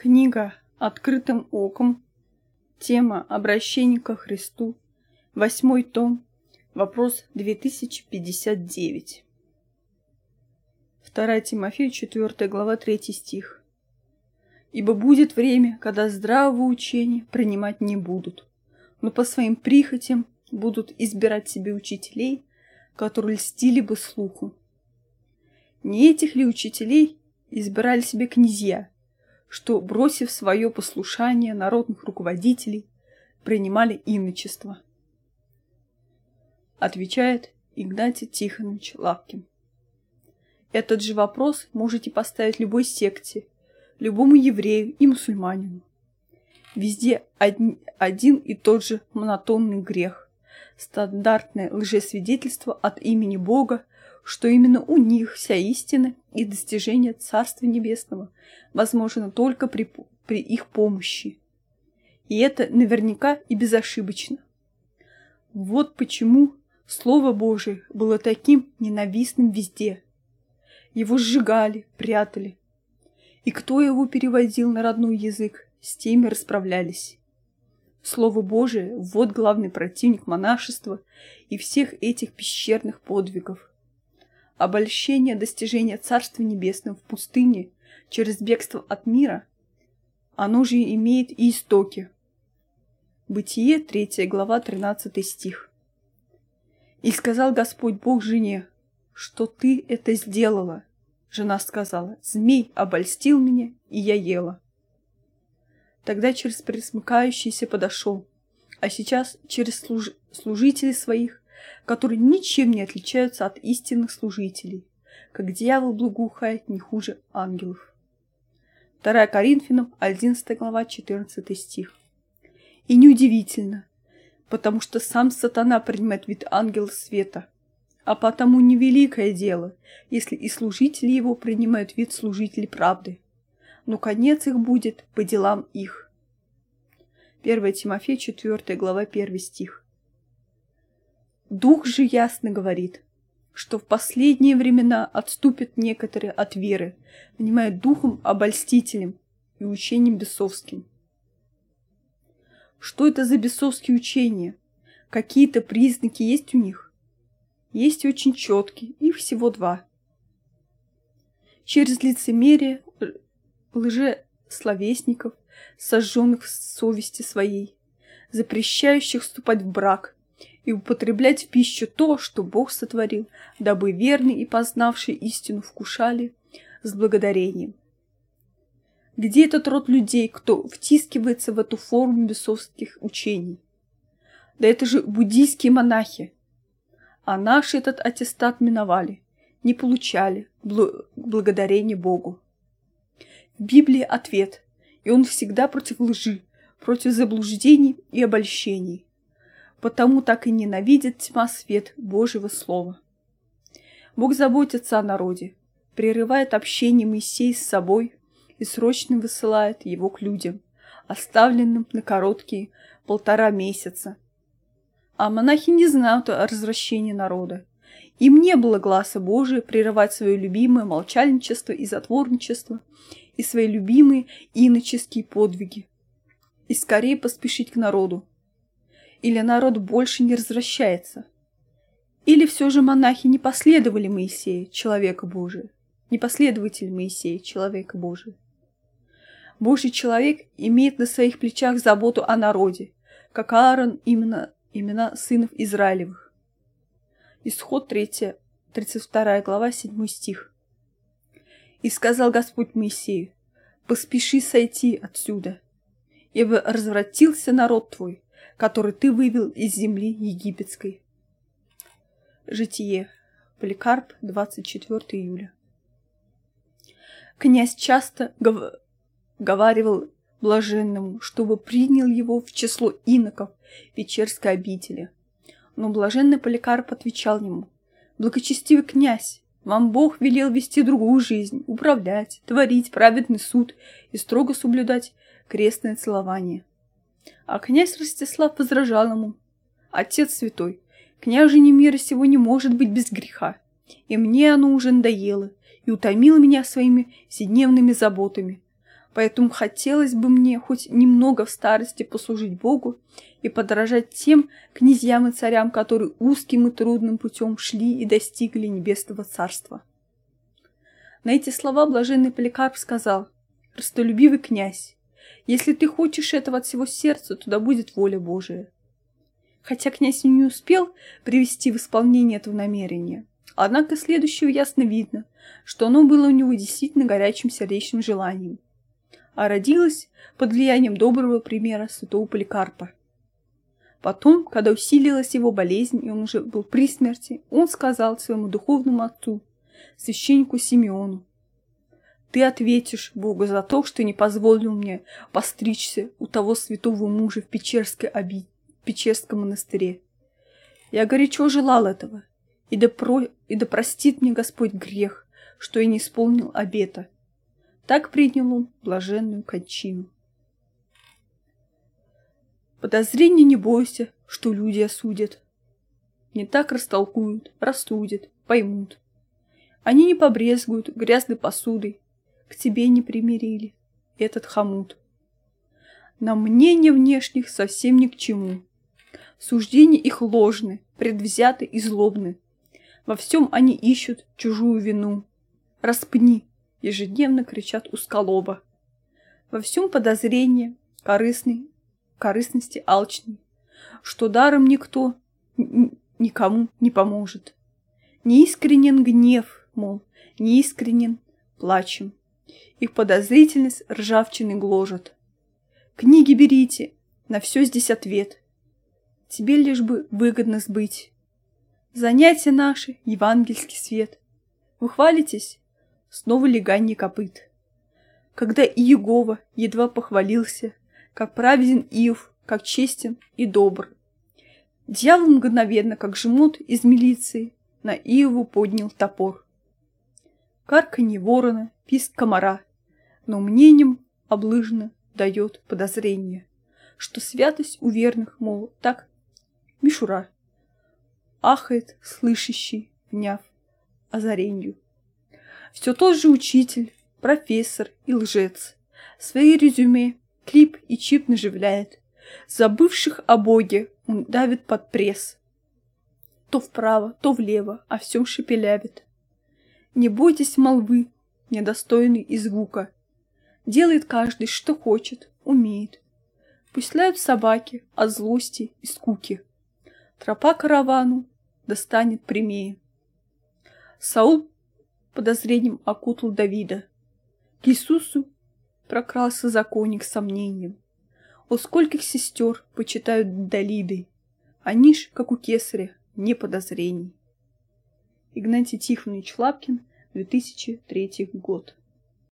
Книга «Открытым оком», тема «Обращение ко Христу», восьмой том, вопрос 2059. 2 Тимофею, 4 глава, 3 стих. «Ибо будет время, когда здравого учения принимать не будут, но по своим прихотям будут избирать себе учителей, которые льстили бы слуху. Не этих ли учителей избирали себе князья, что, бросив свое послушание народных руководителей, принимали иночество. Отвечает Игнатий Тихонович Лапкин. Этот же вопрос можете поставить любой секте, любому еврею и мусульманину. Везде одни, один и тот же монотонный грех, стандартное лжесвидетельство от имени Бога что именно у них вся истина и достижение Царства Небесного возможно только при, при их помощи. И это наверняка и безошибочно. Вот почему Слово Божие было таким ненавистным везде. Его сжигали, прятали. И кто его переводил на родной язык, с теми расправлялись. Слово Божие – вот главный противник монашества и всех этих пещерных подвигов обольщение достижения Царства Небесного в пустыне через бегство от мира, оно же имеет и истоки. Бытие, 3 глава, 13 стих. «И сказал Господь Бог жене, что ты это сделала». Жена сказала, «Змей обольстил меня, и я ела». Тогда через пресмыкающийся подошел, а сейчас через служ... служителей своих которые ничем не отличаются от истинных служителей, как дьявол благоухает не хуже ангелов. 2 Коринфянам 11 глава 14 стих. И неудивительно, потому что сам сатана принимает вид ангела света, а потому невеликое дело, если и служители его принимают вид служителей правды. Но конец их будет по делам их. 1 Тимофея 4 глава 1 стих. Дух же ясно говорит, что в последние времена отступят некоторые от веры, понимая духом обольстителем и учением бесовским. Что это за бесовские учения? Какие-то признаки есть у них? Есть очень четкие, их всего два. Через лицемерие лжесловесников, сожженных в совести своей, запрещающих вступать в брак – и употреблять в пищу то, что Бог сотворил, дабы верные и познавшие истину вкушали с благодарением. Где этот род людей, кто втискивается в эту форму бесовских учений? Да это же буддийские монахи. А наши этот аттестат миновали, не получали бл благодарение Богу. В Библии ответ, и он всегда против лжи, против заблуждений и обольщений потому так и ненавидит тьма свет Божьего Слова. Бог заботится о народе, прерывает общение Моисея с собой и срочно высылает его к людям, оставленным на короткие полтора месяца. А монахи не знают о развращении народа. Им не было глаза Божия прерывать свое любимое молчальничество и затворничество и свои любимые иноческие подвиги. И скорее поспешить к народу, или народ больше не развращается. Или все же монахи не последовали Моисею, человека Божия, не последователь Моисея, человека Божия. Божий человек имеет на своих плечах заботу о народе, как Аарон именно имена сынов Израилевых. Исход 3, 32 глава, 7 стих. «И сказал Господь Моисею, поспеши сойти отсюда, ибо развратился народ твой, который ты вывел из земли египетской. Житие. Поликарп, 24 июля. Князь часто гов... говаривал блаженному, чтобы принял его в число иноков Печерской обители. Но блаженный Поликарп отвечал ему, «Благочестивый князь, вам Бог велел вести другую жизнь, управлять, творить праведный суд и строго соблюдать крестное целование. А князь Ростислав возражал ему. «Отец святой, княжение мира сего не может быть без греха, и мне оно уже надоело и утомило меня своими вседневными заботами. Поэтому хотелось бы мне хоть немного в старости послужить Богу и подражать тем князьям и царям, которые узким и трудным путем шли и достигли небесного царства. На эти слова блаженный Поликарп сказал, «Ростолюбивый князь, если ты хочешь этого от всего сердца, туда будет воля Божия. Хотя князь не успел привести в исполнение этого намерения, однако следующего ясно видно, что оно было у него действительно горячим сердечным желанием, а родилось под влиянием доброго примера святого Поликарпа. Потом, когда усилилась его болезнь, и он уже был при смерти, он сказал своему духовному отцу, священнику Симеону, ты ответишь Богу за то, что не позволил мне постричься у того святого мужа в Печерской оби... Печерском монастыре. Я горячо желал этого, и да, про... и да простит мне Господь грех, что я не исполнил обета. Так принял он блаженную кончину. Подозрения не бойся, что люди осудят. Не так растолкуют, рассудят, поймут. Они не побрезгуют грязной посудой, к тебе не примирили этот хомут. На мнение внешних совсем ни к чему. Суждения их ложны, предвзяты и злобны. Во всем они ищут чужую вину. «Распни!» – ежедневно кричат у сколоба. Во всем подозрение, корыстный, корыстности алчный, что даром никто никому не поможет. Неискренен гнев, мол, неискренен плачем. Их подозрительность ржавчины гложет. Книги берите, на все здесь ответ. Тебе лишь бы выгодно сбыть. Занятия наши — евангельский свет. Вы хвалитесь? Снова легание копыт. Когда Иегова едва похвалился, как праведен Иов, как честен и добр. Дьявол мгновенно, как жмут из милиции, на Иову поднял топор карканье ворона, писк комара. Но мнением облыжно дает подозрение, что святость у верных, мол, так, мишура. Ахает слышащий, вняв озаренью. Все тот же учитель, профессор и лжец. Свои резюме, клип и чип наживляет. Забывших о Боге он давит под пресс. То вправо, то влево, а всем шепелявит. Не бойтесь молвы, недостойный и звука. Делает каждый, что хочет, умеет. Пусть лают собаки от злости и скуки. Тропа каравану достанет прямее. Саул подозрением окутал Давида. К Иисусу прокрался законник сомнением. О скольких сестер почитают Далиды. Они ж, как у кесаря, не подозрений. Игнатий Тихонович Лапкин, 2003 год.